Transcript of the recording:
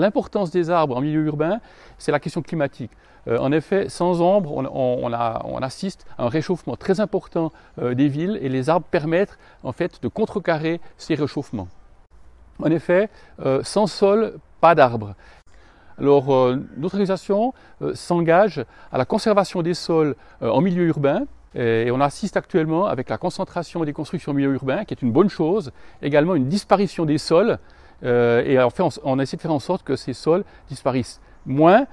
L'importance des arbres en milieu urbain, c'est la question climatique. Euh, en effet, sans ombre, on, assiste à un réchauffement très important euh, des villes et les arbres permettent en fait de contrecarrer ces réchauffements. En effet, euh, sans sol, pas d'arbres. Alors, notre organisation s'engage à la conservation des sols en milieu urbain. Et on assiste actuellement avec la concentration des constructions en milieu urbain, qui est une bonne chose, également une disparition des sols, euh, et en fait, on, on, essaie de faire en sorte que ces sols disparaissent moins